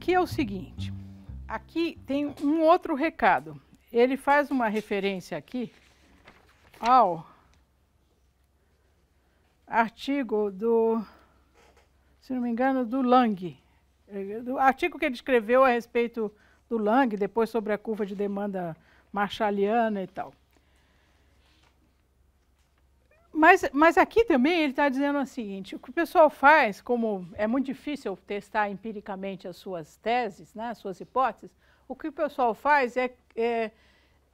aqui é o seguinte: aqui tem um outro recado. Ele faz uma referência aqui ao artigo do, se não me engano, do Lang, do artigo que ele escreveu a respeito do Lang, depois sobre a curva de demanda marshalliana e tal. Mas, mas aqui também ele está dizendo o seguinte: o que o pessoal faz, como é muito difícil testar empiricamente as suas teses, né, as suas hipóteses, o que o pessoal faz é, é,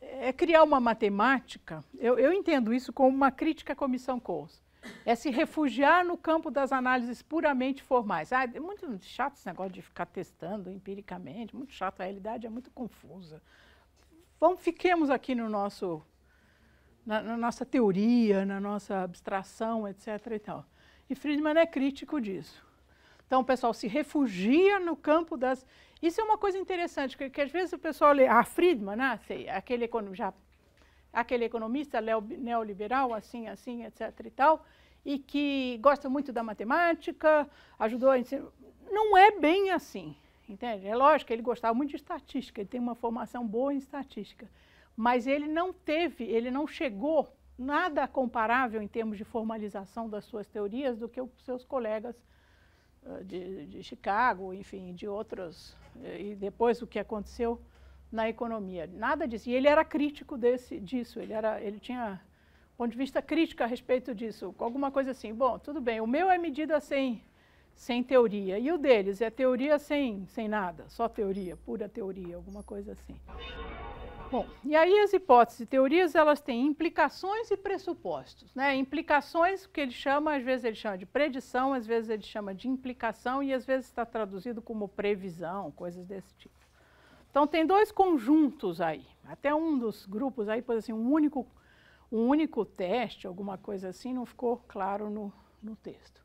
é criar uma matemática. Eu, eu, entendo isso como uma crítica à comissão Coase. É se refugiar no campo das análises puramente formais. Ah, é muito chato esse negócio de ficar testando empiricamente, muito chato. A realidade é muito confusa. Vamos, fiquemos aqui no nosso na, na, nossa teoria, na nossa abstração, etc. E, tal. e Friedman é crítico disso. Então, o pessoal se refugia no campo das. Isso é uma coisa interessante, porque, às vezes o pessoal lê. Ah, Friedman, ah, sei, aquele, econo... já... aquele economista neoliberal, assim, assim, etc. e tal, e que gosta muito da matemática, ajudou a ensinar. Não é bem assim, entende? É lógico, ele gostava muito de estatística, ele tem uma formação boa em estatística mas ele não teve, ele não chegou nada comparável em termos de formalização das suas teorias do que os seus colegas ah, de, de Chicago, enfim, de outros, eh, e depois o que aconteceu na economia. Nada disso. E ele era crítico desse, disso, ele, era, ele tinha ponto de vista crítico a respeito disso. Alguma coisa assim, bom, tudo bem, o meu é medida sem, sem teoria, e o deles é teoria sem, sem nada, só teoria, pura teoria, alguma coisa assim. Bom, e aí as hipóteses e teorias, elas têm implicações e pressupostos. Né? Implicações, que ele chama, às vezes ele chama de predição, às vezes ele chama de implicação e às vezes está traduzido como previsão, coisas desse tipo. Então tem dois conjuntos aí. Até um dos grupos aí pôs assim, um único, um único teste, alguma coisa assim, não ficou claro no, no texto.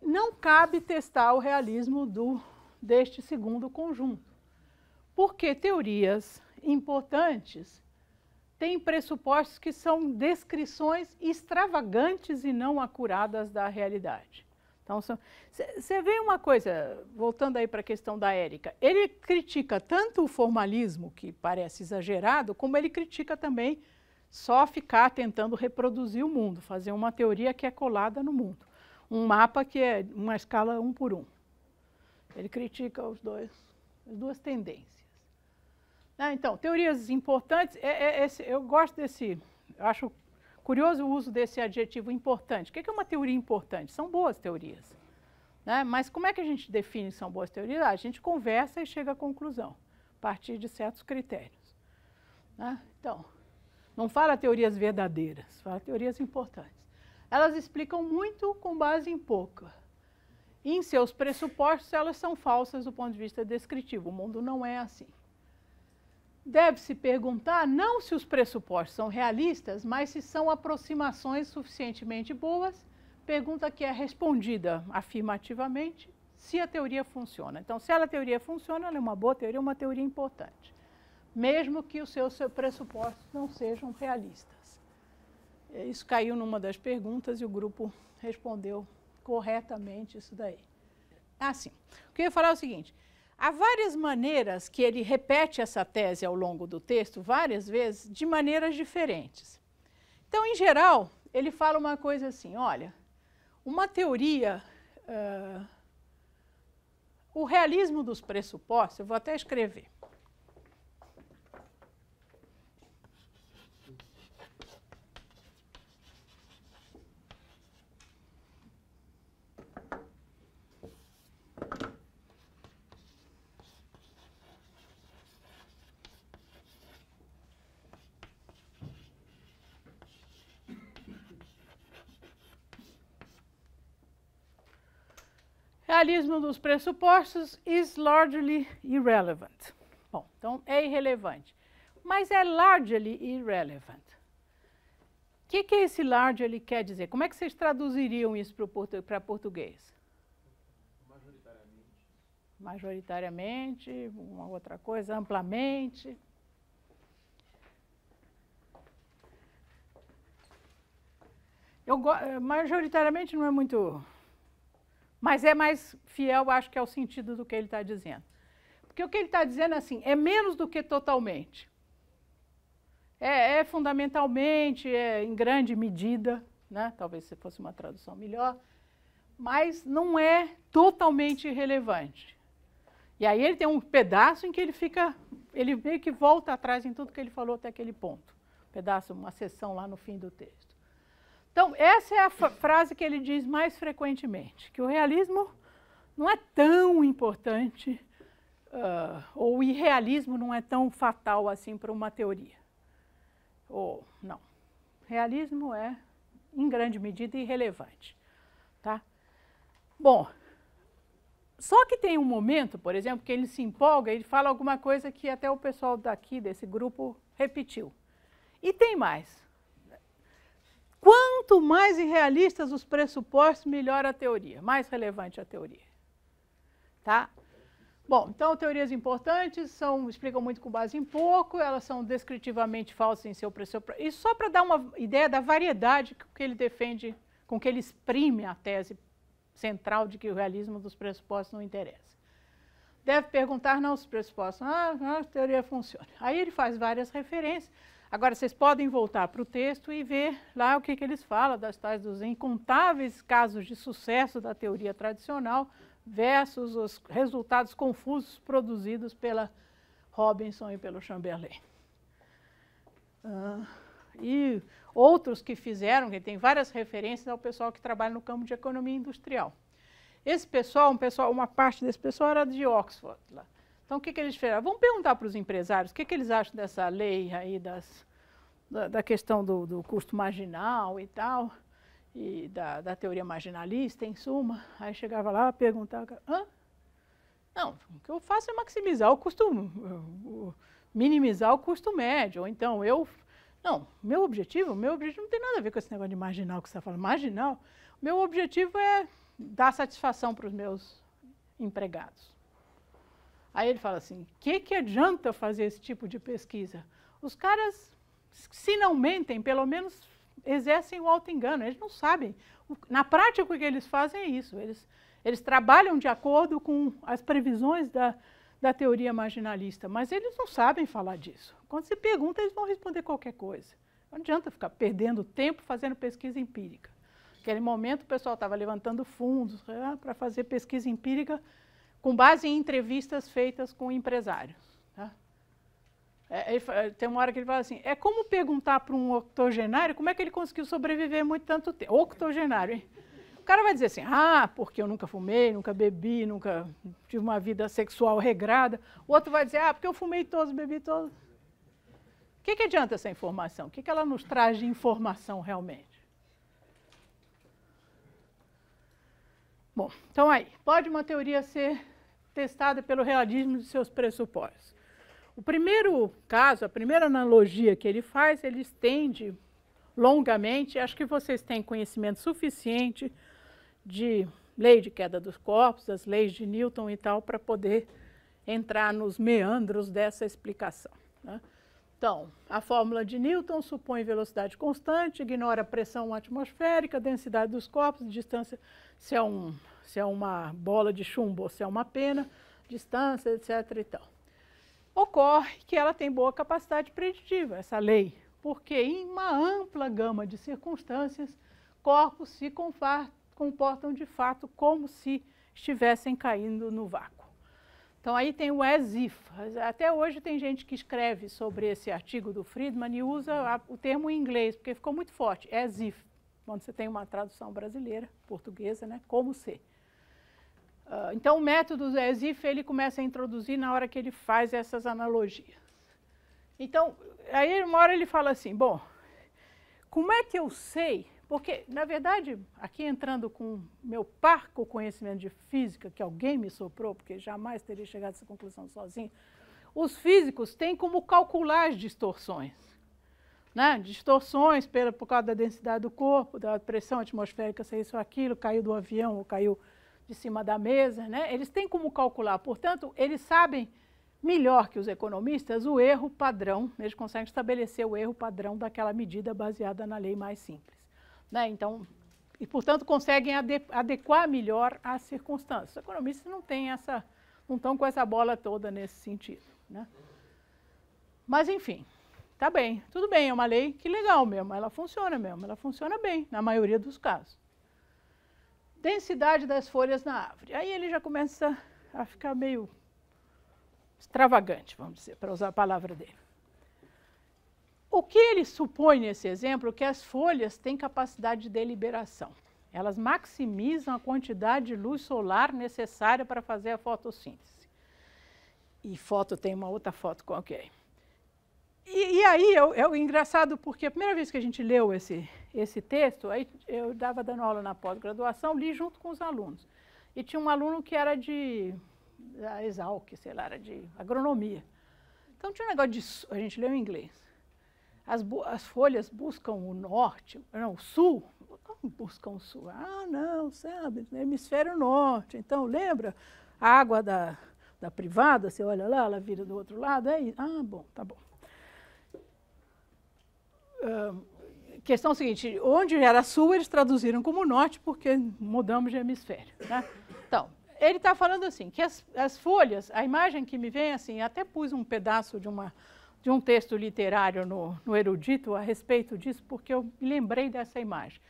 Não cabe testar o realismo do, deste segundo conjunto porque teorias importantes têm pressupostos que são descrições extravagantes e não acuradas da realidade. Então, você vê uma coisa, voltando aí para a questão da Érica, ele critica tanto o formalismo, que parece exagerado, como ele critica também só ficar tentando reproduzir o mundo, fazer uma teoria que é colada no mundo. Um mapa que é uma escala um por um. Ele critica os dois, as duas tendências. Ah, então, teorias importantes, é, é, esse, eu gosto desse, eu acho curioso o uso desse adjetivo importante. O é que é uma teoria importante? São boas teorias. Né? Mas como é que a gente define são boas teorias? Ah, a gente conversa e chega à conclusão, a partir de certos critérios. Né? Então, não fala teorias verdadeiras, fala teorias importantes. Elas explicam muito com base em pouca. E em seus pressupostos, elas são falsas do ponto de vista descritivo. O mundo não é assim. Deve-se perguntar não se os pressupostos são realistas, mas se são aproximações suficientemente boas. Pergunta que é respondida afirmativamente se a teoria funciona. Então, se a teoria funciona, ela é uma boa teoria, uma teoria importante, mesmo que os seus pressupostos não sejam realistas. É, isso caiu numa das perguntas e o grupo respondeu corretamente isso daí. Assim, o que eu ia falar é o seguinte: Há várias maneiras que ele repete essa tese ao longo do texto, várias vezes, de maneiras diferentes. Então, em geral, ele fala uma coisa assim: olha, uma teoria. Uh, o realismo dos pressupostos, eu vou até escrever. realismo dos pressupostos is largely irrelevant. Bom, então é irrelevante. Mas é largely irrelevant. O que, que esse largely quer dizer? Como é que vocês traduziriam isso para portu português? Majoritariamente. Majoritariamente, uma outra coisa, amplamente. Eu, eh, majoritariamente não é muito mas é mais fiel, acho que, é o sentido do que ele está dizendo. Porque o que ele está dizendo é assim, é menos do que totalmente. É, é fundamentalmente, é em grande medida, né? talvez se fosse uma tradução melhor, mas não é totalmente irrelevante. E aí ele tem um pedaço em que ele fica, ele meio que volta atrás em tudo que ele falou até aquele ponto. Um pedaço, uma sessão lá no fim do texto. Então, essa é a frase que ele diz mais frequentemente, que o realismo não é tão importante, uh, ou o irrealismo não é tão fatal assim para uma teoria. Ou, não. Realismo é, em grande medida, irrelevante. Tá? Bom, só que tem um momento, por exemplo, que ele se empolga e fala alguma coisa que até o pessoal daqui, desse grupo, repetiu. E tem mais. Quanto mais irrealistas os pressupostos, melhor a teoria, mais relevante a teoria. Tá? Bom, então teorias importantes são explicam muito com base em pouco, elas são descritivamente falsas em seu pressuposto. E só para dar uma ideia da variedade com que ele defende, com que ele exprime a tese central de que o realismo dos pressupostos não interessa. Deve perguntar não os pressupostos, ah, a teoria funciona. Aí ele faz várias referências Agora, vocês podem voltar para o texto e ver lá o que, que eles falam das tais dos incontáveis casos de sucesso da teoria tradicional versus os resultados confusos produzidos pela Robinson e pelo Chamberlain. Uh, e outros que fizeram, que tem várias referências ao pessoal que trabalha no campo de economia industrial. Esse pessoal, um pessoal uma parte desse pessoal era de Oxford, lá, então, o que, que eles fizeram? Ah, vamos perguntar para os empresários o que, que eles acham dessa lei aí das, da, da questão do, do, custo marginal e tal, e da, da, teoria marginalista, em suma. Aí chegava lá, perguntava, hã? Não, o que eu faço é maximizar o custo, minimizar o custo médio. Ou então, eu... Não, meu objetivo, meu objetivo não tem nada a ver com esse negócio de marginal que você está falando. Marginal, meu objetivo é dar satisfação para os meus empregados. Aí ele fala assim: que que adianta fazer esse tipo de pesquisa? Os caras, se não mentem, pelo menos exercem o auto-engano. Eles não sabem. Na prática, o que eles fazem é isso. Eles, eles trabalham de acordo com as previsões da, da teoria marginalista, mas eles não sabem falar disso. Quando se pergunta, eles vão responder qualquer coisa. Não adianta ficar perdendo tempo fazendo pesquisa empírica. Naquele momento, o pessoal estava levantando fundos né, para fazer pesquisa empírica com base em entrevistas feitas com empresários. Tá? É, ele, tem uma hora que ele fala assim: é como perguntar para um octogenário como é que ele conseguiu sobreviver muito tanto tempo. Octogenário, hein? O cara vai dizer assim: ah, porque eu nunca fumei, nunca bebi, nunca tive uma vida sexual regrada. O outro vai dizer: ah, porque eu fumei todos, bebi todos. O que, que adianta essa informação? O que, que ela nos traz de informação realmente? Bom, então aí, pode uma teoria ser testada pelo realismo de seus pressupostos. O primeiro caso, a primeira analogia que ele faz, ele estende longamente, acho que vocês têm conhecimento suficiente de lei de queda dos corpos, das leis de Newton e tal, para poder entrar nos meandros dessa explicação. Né? Então, a fórmula de Newton supõe velocidade constante, ignora a pressão atmosférica, densidade dos corpos, distância, se é um se é uma bola de chumbo ou se é uma pena, distância, etc. E tal. Ocorre que ela tem boa capacidade preditiva, essa lei, porque em uma ampla gama de circunstâncias, corpos se comportam de fato como se estivessem caindo no vácuo. Então aí tem o as if. Até hoje tem gente que escreve sobre esse artigo do Friedman e usa o termo em inglês, porque ficou muito forte, as if, quando você tem uma tradução brasileira, portuguesa, né, como ser. Ah, então, o método Zezif, ele começa a introduzir na hora que ele faz essas analogias. Então, aí uma hora ele fala assim, bom, como é que eu sei? Porque, na verdade, aqui entrando com meu parco conhecimento de física, que alguém me soprou, porque jamais teria chegado a essa conclusão sozinho, os físicos têm como calcular as distorções. Né? Distorções pela, por causa da densidade do corpo, da pressão atmosférica, se é isso ou aquilo, caiu do avião ou caiu de cima da mesa, né? eles têm como calcular, portanto, eles sabem melhor que os economistas o erro padrão, eles conseguem estabelecer o erro padrão daquela medida baseada na lei mais simples. Né? Então, e, portanto, conseguem adequar melhor às circunstâncias. Os economistas não têm essa, não estão com essa bola toda nesse sentido. Né? Mas, enfim, tá bem, tudo bem, é uma lei que é legal mesmo, ela funciona mesmo, ela funciona bem na maioria dos casos densidade das folhas na árvore. Aí ele já começa a ficar meio extravagante, vamos dizer, para usar a palavra dele. O que ele supõe nesse exemplo é que as folhas têm capacidade de deliberação. Elas maximizam a quantidade de luz solar necessária para fazer a fotossíntese. E foto tem uma outra foto qualquer. E, e aí é, é engraçado porque a primeira vez que a gente leu esse, esse texto, aí eu estava dando aula na pós-graduação, li junto com os alunos. E tinha um aluno que era de da Exalc, sei lá, era de agronomia. Então tinha um negócio de, a gente leu em inglês. As, as folhas buscam o norte, não, o sul, Como buscam o sul. Ah, não, sabe, no hemisfério norte. Então, lembra a água da, da privada, você olha lá, ela vira do outro lado, é isso. Ah, bom, tá bom. Um, questão é a seguinte, onde era sul, eles traduziram como norte, porque mudamos de hemisfério. Né? Então, ele está falando assim, que as, as, folhas, a imagem que me vem assim, até pus um pedaço de, uma, de um texto literário no, no erudito a respeito disso, porque eu me lembrei dessa imagem.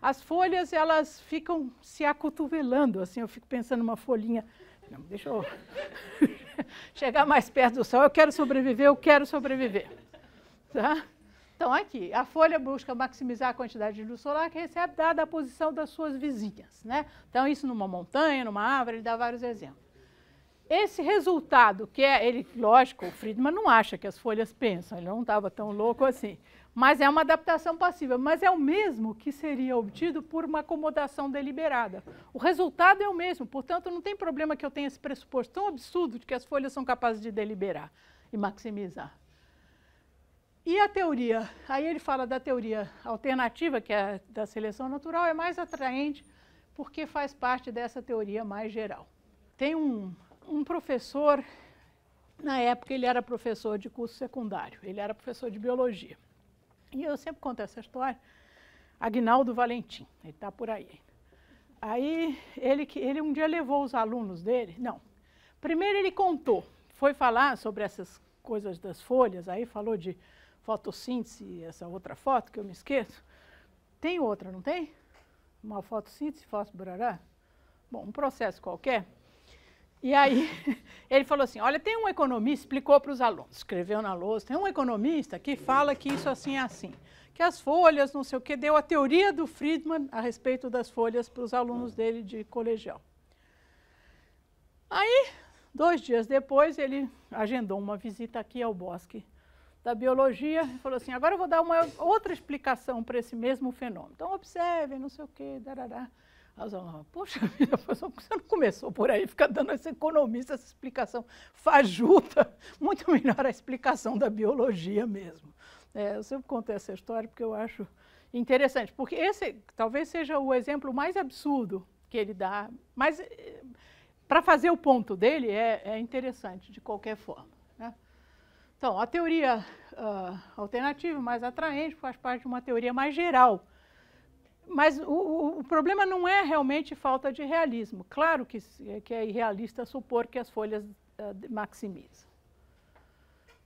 As folhas, elas ficam se acotovelando, assim, eu fico pensando numa folhinha, não, deixa eu chegar mais perto do sol, eu quero sobreviver, eu quero sobreviver. Tá? Então, aqui, a folha busca maximizar a quantidade de luz solar que recebe dada a posição das suas vizinhas. Né? Então, isso numa montanha, numa árvore, ele dá vários exemplos. Esse resultado, que é, ele, lógico, o Friedman não acha que as folhas pensam, ele não estava tão louco assim, mas é uma adaptação passiva, mas é o mesmo que seria obtido por uma acomodação deliberada. O resultado é o mesmo, portanto, não tem problema que eu tenha esse pressuposto tão absurdo de que as folhas são capazes de deliberar e maximizar. E a teoria? Aí ele fala da teoria alternativa, que é da seleção natural, é mais atraente porque faz parte dessa teoria mais geral. Tem um, um professor, na época ele era professor de curso secundário, ele era professor de biologia. E eu sempre conto essa história, Agnaldo Valentim, ele está por aí. Aí ele, ele um dia levou os alunos dele, não, primeiro ele contou, foi falar sobre essas coisas das folhas, aí falou de fotossíntese, essa outra foto que eu me esqueço. Tem outra, não tem? Uma fotossíntese, fósforo, burará? Bom, um processo qualquer. E aí ele falou assim, olha, tem um economista, explicou para os alunos, escreveu na lousa, tem um economista que fala que isso assim é assim, que as folhas, não sei o que, deu a teoria do Friedman a respeito das folhas para os alunos dele de colegial. Aí, dois dias depois, ele agendou uma visita aqui ao bosque da biologia, e falou assim, agora eu vou dar uma outra explicação para esse mesmo fenômeno. Então, observem, não sei o quê, darará. Razão, poxa vida, você não começou por aí, fica dando esse economista, essa explicação fajuta, muito melhor a explicação da biologia mesmo. É, eu sempre conto essa história porque eu acho interessante, porque esse talvez seja o exemplo mais absurdo que ele dá, mas eh, para fazer o ponto dele é, é interessante de qualquer forma. Então, a teoria uh, alternativa mais atraente faz parte de uma teoria mais geral. Mas o, o, problema não é realmente falta de realismo. Claro que, é, que é irrealista supor que as folhas uh, maximizam.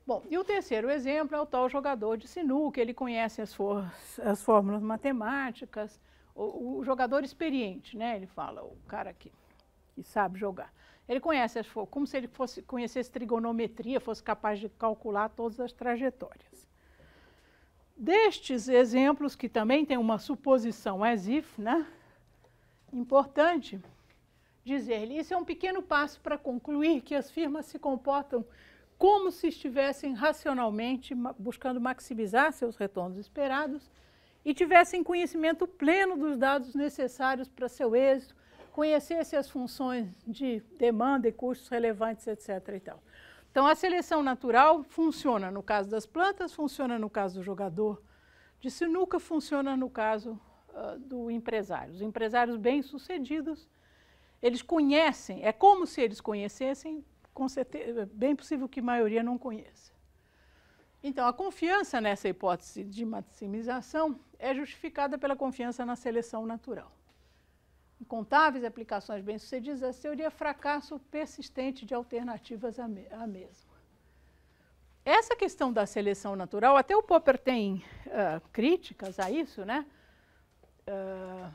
Bom, e o terceiro exemplo é o tal jogador de sinuca, ele conhece as, for, as fórmulas matemáticas, o, o, jogador experiente, né? Ele fala, o cara que, que sabe jogar. Ele conhece as, como se ele fosse conhecesse trigonometria, fosse capaz de calcular todas as trajetórias. Destes exemplos, que também tem uma suposição as if, né? importante dizer-lhe, isso é um pequeno passo para concluir que as firmas se comportam como se estivessem racionalmente buscando maximizar seus retornos esperados e tivessem conhecimento pleno dos dados necessários para seu êxito, conhecesse as funções de demanda e custos relevantes, etc. E tal. Então, a seleção natural funciona no caso das plantas, funciona no caso do jogador de sinuca, funciona no caso uh, do empresário. Os empresários bem-sucedidos, eles conhecem, é como se eles conhecessem, com certeza, bem possível que a maioria não conheça. Então, a confiança nessa hipótese de maximização é justificada pela confiança na seleção natural incontáveis aplicações bem-sucedidas, a teoria fracasso persistente de alternativas à, mesma. Essa questão da seleção natural, até o Popper tem uh, críticas a isso, né? Uh,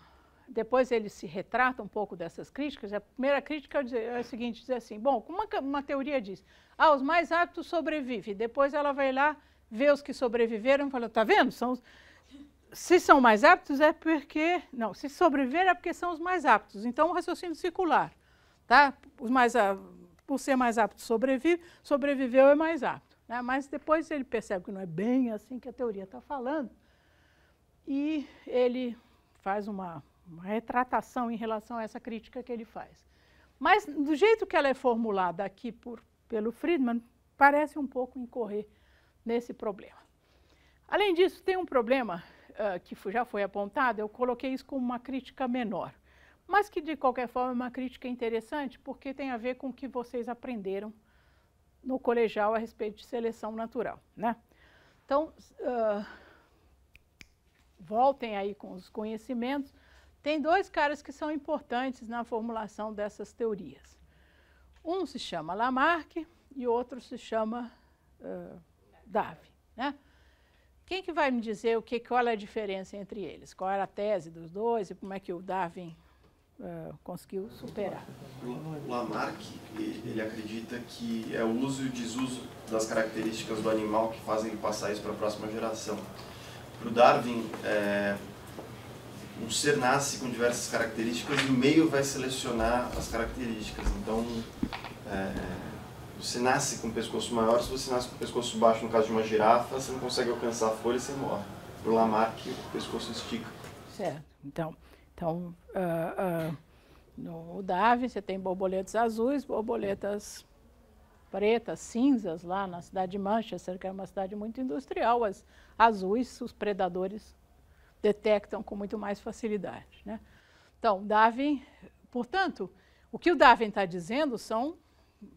depois ele se retrata um pouco dessas críticas. A primeira crítica é a é seguinte, dizer assim, bom, como uma, uma teoria diz, ah, os mais aptos sobrevivem, depois ela vai lá ver os que sobreviveram e fala, tá vendo, são os se são mais aptos é porque. Não, se sobreviver é porque são os mais aptos. Então, o raciocínio circular. Tá? Os mais, por ser mais apto sobrevive, sobreviveu é mais apto. Né? Mas depois ele percebe que não é bem assim que a teoria está falando. E ele faz uma, uma retratação em relação a essa crítica que ele faz. Mas, do jeito que ela é formulada aqui por, pelo Friedman, parece um pouco incorrer nesse problema. Além disso, tem um problema ah, que já foi apontada, eu coloquei isso como uma crítica menor. Mas que, de qualquer forma, é uma crítica interessante, porque tem a ver com o que vocês aprenderam no colegial a respeito de seleção natural. Né? Então, uh, voltem aí com os conhecimentos. Tem dois caras que são importantes na formulação dessas teorias. Um se chama Lamarck e outro se chama uh, Darwin. Né? Quem que vai me dizer o que, qual é a diferença entre eles? Qual era a tese dos dois e como é que o Darwin uh, conseguiu superar? O Lamarck, ele acredita que é o uso e o desuso das características do animal que fazem passar isso para a próxima geração. Para o Darwin, é, um ser nasce com diversas características e o meio vai selecionar as características. Então, é, você nasce com o pescoço maior, se você nasce com o pescoço baixo, no caso de uma girafa, você não consegue alcançar a folha e você morre. Para o Lamarck, o pescoço estica. Certo. Então, então uh, uh, no Darwin você tem borboletas azuis, borboletas pretas, cinzas, lá na cidade de Manchester, que é uma cidade muito industrial, as azuis, os predadores detectam com muito mais facilidade. Né? Então, Darwin, portanto, o que o Darwin está dizendo são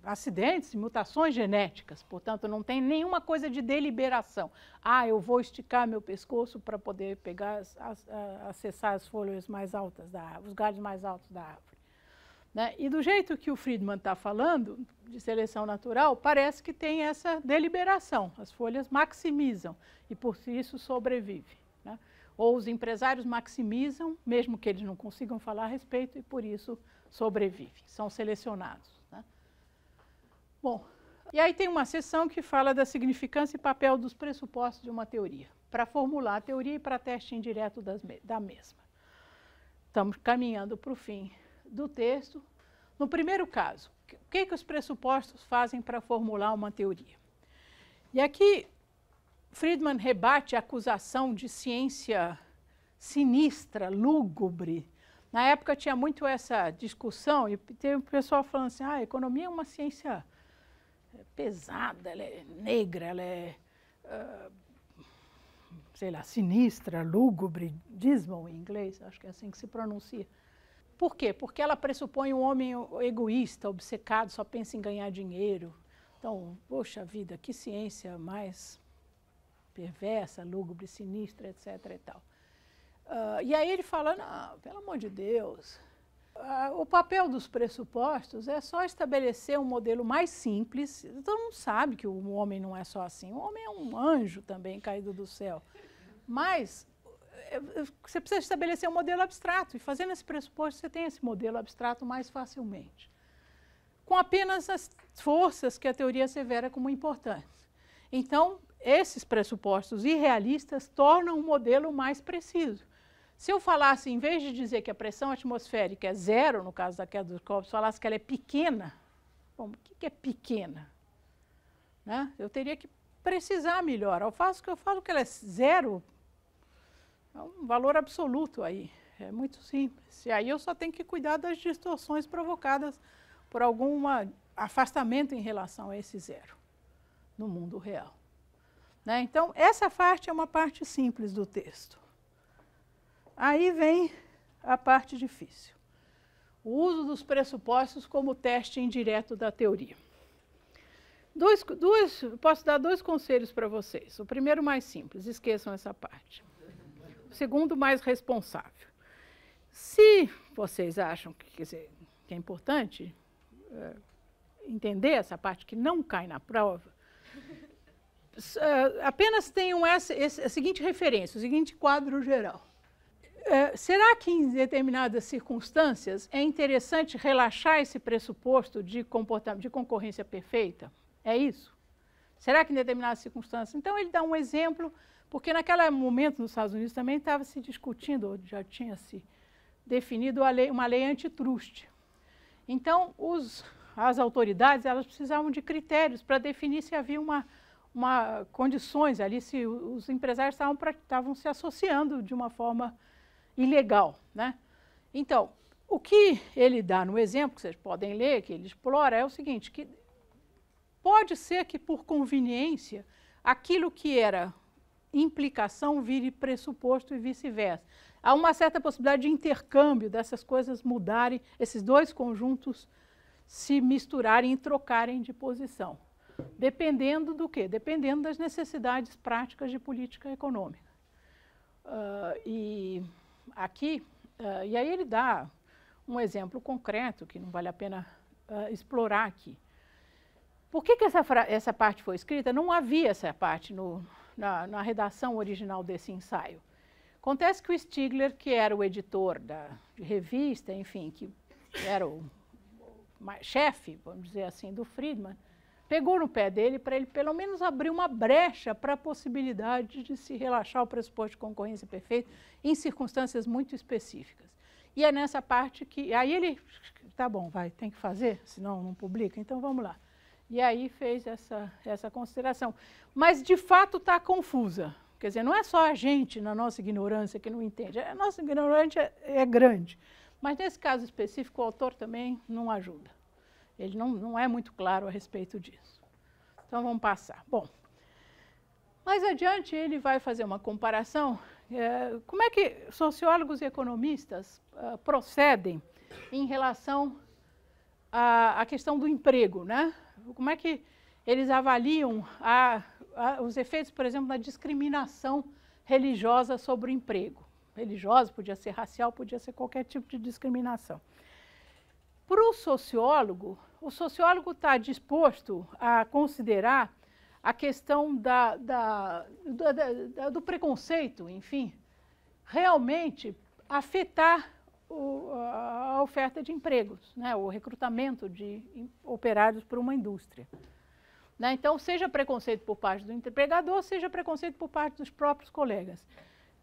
acidentes, mutações genéticas, portanto, não tem nenhuma coisa de deliberação. Ah, eu vou esticar meu pescoço para poder pegar, acessar as folhas mais altas da árvore, os galhos mais altos da árvore. Né? E do jeito que o Friedman está falando, de seleção natural, parece que tem essa deliberação. As folhas maximizam e por isso sobrevive. Né? Ou os empresários maximizam, mesmo que eles não consigam falar a respeito, e por isso sobrevivem, são selecionados. Bom, e aí tem uma sessão que fala da significância e papel dos pressupostos de uma teoria, para formular a teoria e para teste indireto das da mesma. Estamos caminhando para o fim do texto. No primeiro caso, o que, que os pressupostos fazem para formular uma teoria? E aqui Friedman rebate a acusação de ciência sinistra, lúgubre. Na época tinha muito essa discussão e teve o pessoal falando assim: ah, a economia é uma ciência é pesada, ela é negra, ela é, uh, sei lá, sinistra, lúgubre, dismal em inglês, acho que é assim que se pronuncia. Por quê? Porque ela pressupõe um homem egoísta, obcecado, só pensa em ganhar dinheiro. Então, poxa vida, que ciência mais perversa, lúgubre, sinistra, etc. E, tal. Uh, e aí ele fala, não, pelo amor de Deus, ah, o papel dos pressupostos é só estabelecer um modelo mais simples. Todo mundo sabe que o homem não é só assim. O homem é um anjo também caído do céu. Mas eh, eh, você precisa estabelecer um modelo abstrato. E fazendo esse pressuposto, você tem esse modelo abstrato mais facilmente. Com apenas as forças que a teoria severa como importantes. Então, esses pressupostos irrealistas tornam o modelo mais preciso. Se eu falasse, em vez de dizer que a pressão atmosférica é zero, no caso da queda dos corpos, falasse que ela é pequena, bom, o que é pequena? Né? Eu teria que precisar melhor. Ao faço que eu falo que ela é zero, é um valor absoluto aí. É muito simples. E aí eu só tenho que cuidar das distorções provocadas por algum afastamento em relação a esse zero no mundo real. Né? Então, essa parte é uma parte simples do texto. Aí vem a parte difícil. O uso dos pressupostos como teste indireto da teoria. Dois, dois posso dar dois conselhos para vocês. O primeiro, mais simples, esqueçam essa parte. O segundo, mais responsável. Se vocês acham que, dizer, que é importante é, entender essa parte que não cai na prova, eh, apenas tenham essa, essa, a seguinte referência, o seguinte quadro geral. É, será que em determinadas circunstâncias é interessante relaxar esse pressuposto de, de concorrência perfeita? É isso? Será que em determinadas circunstâncias? Então ele dá um exemplo, porque naquele momento nos Estados Unidos também estava se discutindo, já tinha se definido lei, uma lei antitruste. Então os, as autoridades elas precisavam de critérios para definir se havia uma uma condições ali se os empresários estavam, estavam se associando de uma forma ilegal. Né? Então, o que ele dá no exemplo, que vocês podem ler, que ele explora, é o seguinte, que pode ser que por conveniência aquilo que era implicação vire pressuposto e vice-versa. Há uma certa possibilidade de intercâmbio dessas coisas mudarem, esses dois conjuntos se misturarem e trocarem de posição. Dependendo do quê? Dependendo das necessidades práticas de política econômica. Uh, e aqui, uh, e aí ele dá um exemplo concreto que não vale a pena uh, explorar aqui. Por que, que essa, essa parte foi escrita? Não havia essa parte no, na, na, redação original desse ensaio. Acontece que o Stigler, que era o editor da revista, enfim, que era o chefe, vamos dizer assim, do Friedman, pegou no pé dele para ele pelo menos abrir uma brecha para a possibilidade de se relaxar o pressuposto de concorrência perfeita em circunstâncias muito específicas. E é nessa parte que. Aí ele. Tá bom, vai, tem que fazer, senão não publica, então vamos lá. E aí fez essa, essa consideração. Mas, de fato, está confusa. Quer dizer, não é só a gente, na nossa ignorância, que não entende. A nossa ignorância é, é grande. Mas, nesse caso específico, o autor também não ajuda. Ele não, não é muito claro a respeito disso. Então vamos passar. Bom, mais adiante ele vai fazer uma comparação. É, como é que sociólogos e economistas uh, procedem em relação à, à, questão do emprego, né? Como é que eles avaliam a, a, os efeitos, por exemplo, da discriminação religiosa sobre o emprego? Religiosa podia ser racial, podia ser qualquer tipo de discriminação. Para o sociólogo, o sociólogo está disposto a considerar a questão da, da, da, do preconceito, enfim, realmente afetar o, a oferta de empregos, né, o recrutamento de operários para uma indústria. Né? Então, seja preconceito por parte do empregador, seja preconceito por parte dos próprios colegas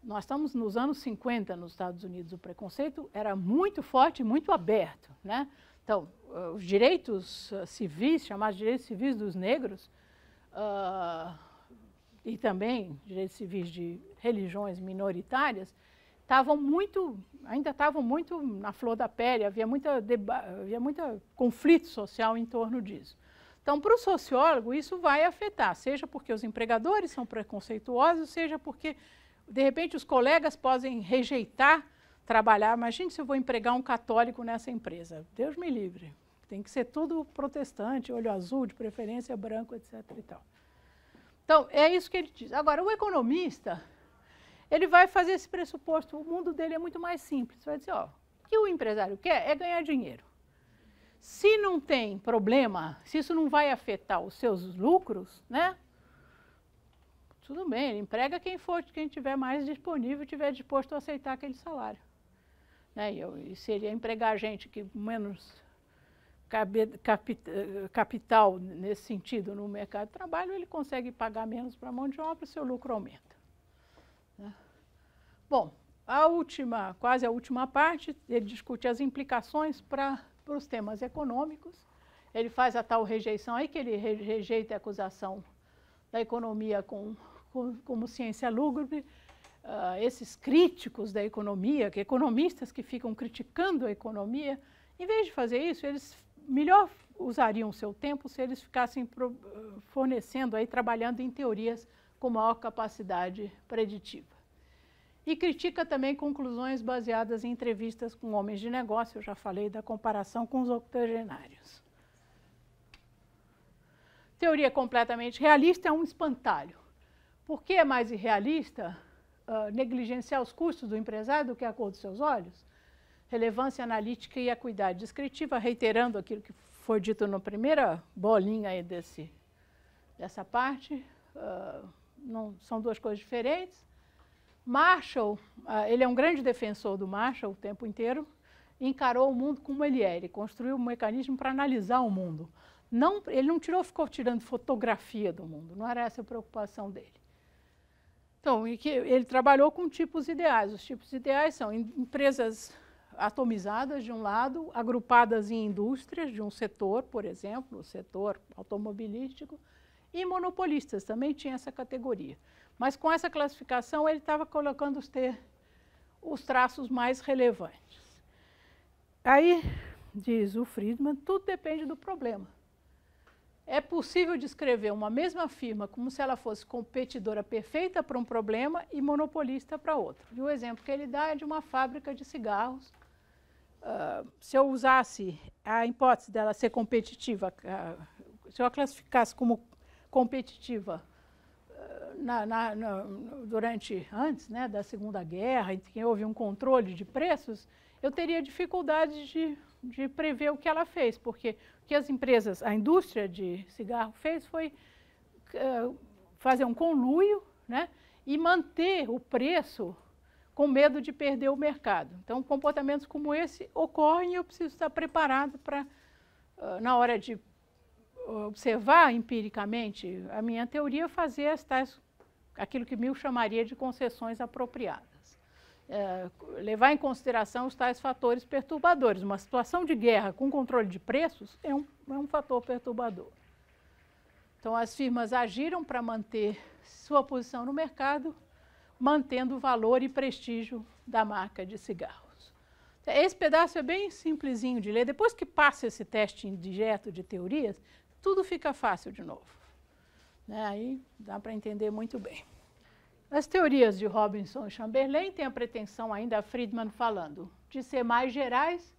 nós estamos nos anos 50 nos Estados Unidos, o preconceito era muito forte, muito aberto, né? Então, eh, os direitos eh, civis, chamados direitos civis dos negros, uh, e também direitos civis de religiões minoritárias, estavam muito, ainda estavam muito na flor da pele, havia muita havia muito conflito social em torno disso. Então, para o sociólogo, isso vai afetar, seja porque os empregadores são preconceituosos, seja porque de repente, os colegas podem rejeitar trabalhar. Imagine se eu vou empregar um católico nessa empresa. Deus me livre. Tem que ser tudo protestante, olho azul, de preferência branco, etc. E tal. Então, é isso que ele diz. Agora, o economista, ele vai fazer esse pressuposto. O mundo dele é muito mais simples. Vai dizer, ó, o que o empresário quer é ganhar dinheiro. Se não tem problema, se isso não vai afetar os seus lucros, né? Tudo bem, ele emprega quem for, quem tiver mais disponível, tiver disposto a aceitar aquele salário. Né? E, eu, e se ele empregar gente que menos cabe, capital nesse sentido no mercado de trabalho, ele consegue pagar menos para a mão de obra, seu lucro aumenta. Né? Bom, a última, quase a última parte, ele discute as implicações para os temas econômicos. Ele faz a tal rejeição aí que ele rejeita a acusação da economia com como ciência lúgubre, uh, esses críticos da economia, que economistas que ficam criticando a economia, em vez de fazer isso, eles melhor usariam o seu tempo se eles ficassem ah, fornecendo aí trabalhando em teorias com maior capacidade preditiva. E critica também conclusões baseadas em entrevistas com homens de negócio, eu já falei da comparação com os octogenários. Teoria completamente realista é um espantalho. Por que é mais irrealista uh, negligenciar os custos do empresário do que a cor dos seus olhos? Relevância analítica e acuidade descritiva, reiterando aquilo que foi dito na primeira bolinha aí desse, dessa parte, uh, não, são duas coisas diferentes. Marshall, uh, ele é um grande defensor do Marshall o tempo inteiro, encarou o mundo como ele é, ele construiu um mecanismo para analisar o mundo. Não, ele não tirou, ficou tirando fotografia do mundo, não era essa a preocupação dele. Então, ele trabalhou com tipos ideais. Os tipos ideais são empresas atomizadas de um lado, agrupadas em indústrias de um setor, por exemplo, o setor automobilístico, e monopolistas, também tinha essa categoria. Mas com essa classificação ele estava colocando os, ter, os traços mais relevantes. Aí, diz o Friedman, tudo depende do problema é possível descrever uma mesma firma como se ela fosse competidora perfeita para um problema e monopolista para outro. E o exemplo que ele dá é de uma fábrica de cigarros. Uh, se eu usasse a hipótese dela ser competitiva, uh, se eu a classificasse como competitiva uh, na, na, na, durante antes né, da Segunda Guerra, em que houve um controle de preços, eu teria dificuldade de de prever o que ela fez, porque o que as empresas, a indústria de cigarro fez foi uh, fazer um conluio né, e manter o preço com medo de perder o mercado. Então, comportamentos como esse ocorrem e eu preciso estar preparado para, uh, ah, na hora de ah, observar empiricamente a minha teoria, fazer as tais, aquilo que Mill chamaria de concessões apropriadas. Eh, levar em consideração os tais fatores perturbadores. Uma situação de guerra com controle de preços é um, é um fator perturbador. Então, as firmas agiram para manter sua posição no mercado, mantendo o valor e prestígio da marca de cigarros. Então, esse pedaço é bem simplesinho de ler. Depois que passa esse teste indireto de teorias, tudo fica fácil de novo. Né? Aí dá para entender muito bem. As teorias de Robinson e Chamberlain têm a pretensão, ainda Friedman falando, de ser mais gerais,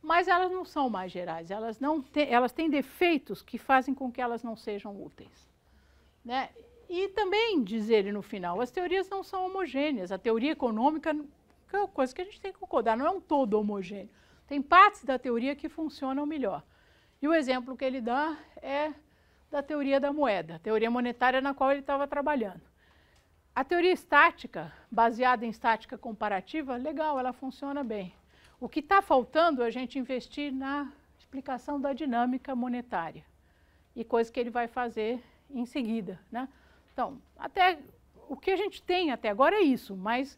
mas elas não são mais gerais. Elas, não têm, elas têm defeitos que fazem com que elas não sejam úteis. Né? E também, diz ele no final, as teorias não são homogêneas. A teoria econômica que é uma coisa que a gente tem que concordar, não é um todo homogêneo. Tem partes da teoria que funcionam melhor. E o exemplo que ele dá é da teoria da moeda, a teoria monetária na qual ele estava trabalhando. A teoria estática, baseada em estática comparativa, legal, ela funciona bem. O que está faltando é a gente investir na explicação da dinâmica monetária e coisa que ele vai fazer em seguida. Né? Então, até o que a gente tem até agora é isso, mas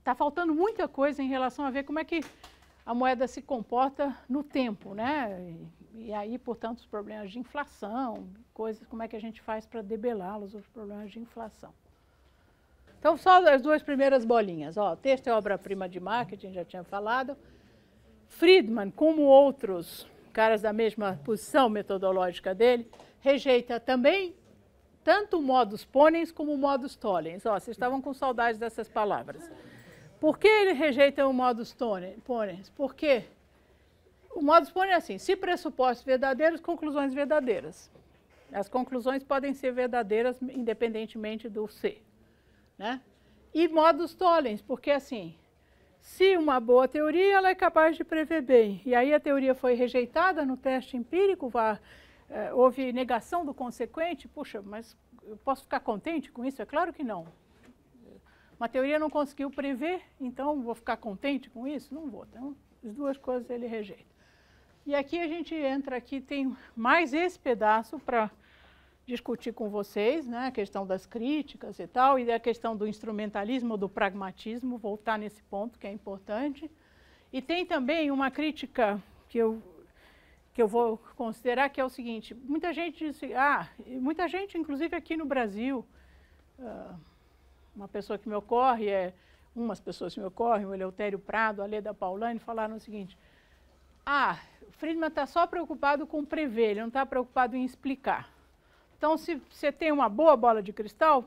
está faltando muita coisa em relação a ver como é que a moeda se comporta no tempo, né? E, e aí, portanto, os problemas de inflação, coisas, como é que a gente faz para debelá-los, os problemas de inflação. Então, só as duas primeiras bolinhas. Ó, o texto é obra-prima de marketing, já tinha falado. Friedman, como outros caras da mesma posição metodológica dele, rejeita também tanto o modus ponens como o modus tollens. Ó, vocês estavam com saudade dessas palavras. Por que ele rejeita o modus ponens? Porque o modus ponens é assim, se pressupostos verdadeiros, conclusões verdadeiras. As conclusões podem ser verdadeiras independentemente do ser. Né? E modos tollens, porque assim, se uma boa teoria, ela é capaz de prever bem. E aí a teoria foi rejeitada no teste empírico, vá, é, houve negação do consequente. Puxa, mas eu posso ficar contente com isso? É claro que não. Uma teoria não conseguiu prever, então vou ficar contente com isso? Não vou. Então, as duas coisas ele rejeita. E aqui a gente entra, aqui tem mais esse pedaço para discutir com vocês né, a questão das críticas e tal, e a questão do instrumentalismo, do pragmatismo, voltar nesse ponto que é importante. E tem também uma crítica que eu, que eu vou considerar, que é o seguinte, muita gente diz, ah, muita gente, inclusive aqui no Brasil, ah, uma pessoa que me ocorre é, umas pessoas que me ocorrem, o Eleutério Prado, a Leda Paulani, falaram o seguinte, ah, Friedman está só preocupado com prever, ele não está preocupado em explicar. Então, se você tem uma boa bola de cristal,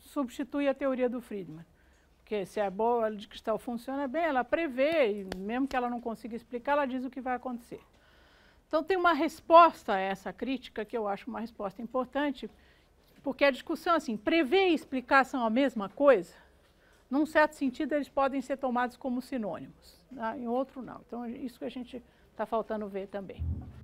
substitui a teoria do Friedman. Porque se a bola de cristal funciona bem, ela prevê, e mesmo que ela não consiga explicar, ela diz o que vai acontecer. Então, tem uma resposta a essa crítica que eu acho uma resposta importante, porque a discussão assim, prever e explicar são a mesma coisa? Num certo sentido, eles podem ser tomados como sinônimos, né? em outro, não. Então, isso que a gente está faltando ver também.